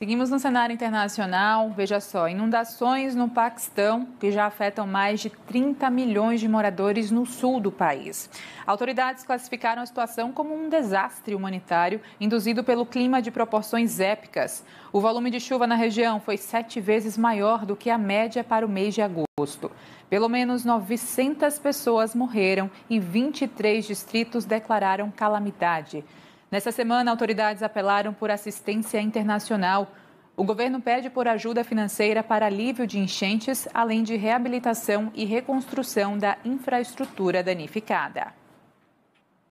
Seguimos no cenário internacional, veja só, inundações no Paquistão que já afetam mais de 30 milhões de moradores no sul do país. Autoridades classificaram a situação como um desastre humanitário induzido pelo clima de proporções épicas. O volume de chuva na região foi sete vezes maior do que a média para o mês de agosto. Pelo menos 900 pessoas morreram e 23 distritos declararam calamidade. Nessa semana, autoridades apelaram por assistência internacional. O governo pede por ajuda financeira para alívio de enchentes, além de reabilitação e reconstrução da infraestrutura danificada.